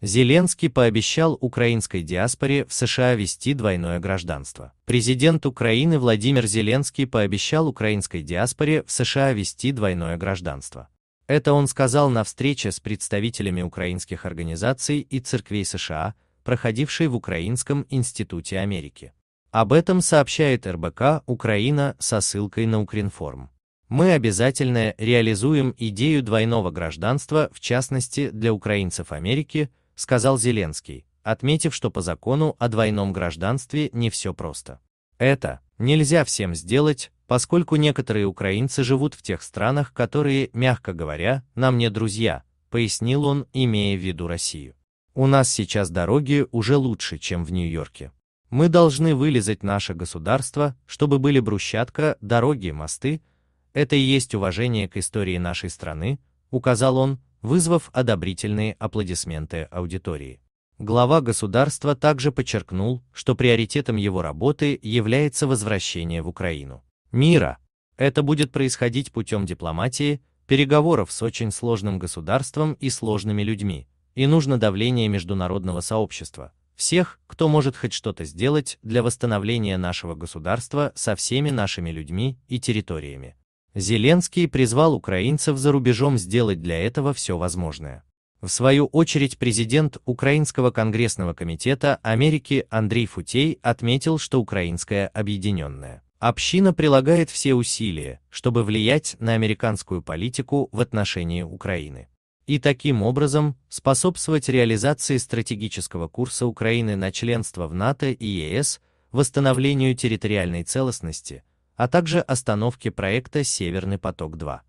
Зеленский пообещал украинской диаспоре в США вести двойное гражданство. Президент Украины Владимир Зеленский пообещал украинской диаспоре в США вести двойное гражданство. Это он сказал на встрече с представителями украинских организаций и церквей США, проходившей в Украинском институте Америки. Об этом сообщает РБК «Украина» со ссылкой на Укринформ. Мы обязательно реализуем идею двойного гражданства, в частности для украинцев Америки, сказал Зеленский, отметив, что по закону о двойном гражданстве не все просто. Это нельзя всем сделать, поскольку некоторые украинцы живут в тех странах, которые, мягко говоря, нам не друзья, пояснил он, имея в виду Россию. У нас сейчас дороги уже лучше, чем в Нью-Йорке. Мы должны вылезать наше государство, чтобы были брусчатка, дороги, мосты. Это и есть уважение к истории нашей страны, указал он, вызвав одобрительные аплодисменты аудитории. Глава государства также подчеркнул, что приоритетом его работы является возвращение в Украину. Мира. Это будет происходить путем дипломатии, переговоров с очень сложным государством и сложными людьми, и нужно давление международного сообщества, всех, кто может хоть что-то сделать для восстановления нашего государства со всеми нашими людьми и территориями. Зеленский призвал украинцев за рубежом сделать для этого все возможное. В свою очередь президент Украинского конгрессного комитета Америки Андрей Футей отметил, что украинская объединенная община прилагает все усилия, чтобы влиять на американскую политику в отношении Украины и таким образом способствовать реализации стратегического курса Украины на членство в НАТО и ЕС, восстановлению территориальной целостности, а также остановки проекта «Северный поток-2».